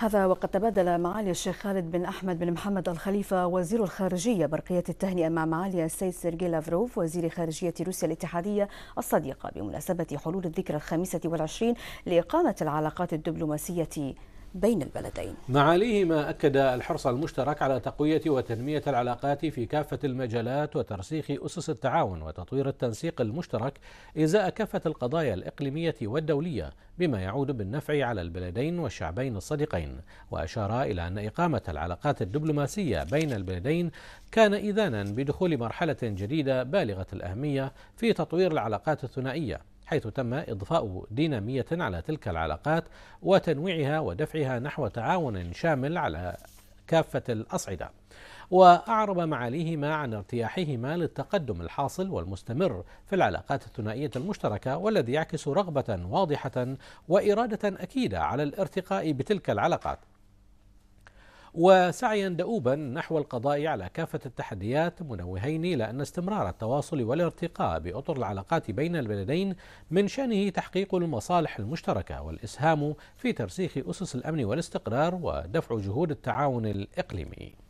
هذا وقد تبادل معالي الشيخ خالد بن أحمد بن محمد الخليفة وزير الخارجية برقية التهنئة مع معالي السيد سيرجي لافروف وزير خارجية روسيا الاتحادية الصديقة بمناسبة حلول الذكرى الخامسة والعشرين لإقامة العلاقات الدبلوماسية بين البلدين معاليهما أكد الحرص المشترك على تقوية وتنمية العلاقات في كافة المجالات وترسيخ أسس التعاون وتطوير التنسيق المشترك إزاء كافة القضايا الإقليمية والدولية بما يعود بالنفع على البلدين والشعبين الصديقين وأشار إلى أن إقامة العلاقات الدبلوماسية بين البلدين كان إذانا بدخول مرحلة جديدة بالغة الأهمية في تطوير العلاقات الثنائية حيث تم إضفاء دينامية على تلك العلاقات وتنويعها ودفعها نحو تعاون شامل على كافة الأصعدة. وأعرب معاليهما عن ارتياحهما للتقدم الحاصل والمستمر في العلاقات الثنائية المشتركة والذي يعكس رغبة واضحة وإرادة أكيدة على الارتقاء بتلك العلاقات وسعيا دؤوبا نحو القضاء على كافة التحديات منوهين إلى أن استمرار التواصل والارتقاء بأطر العلاقات بين البلدين من شأنه تحقيق المصالح المشتركة والإسهام في ترسيخ أسس الأمن والاستقرار ودفع جهود التعاون الإقليمي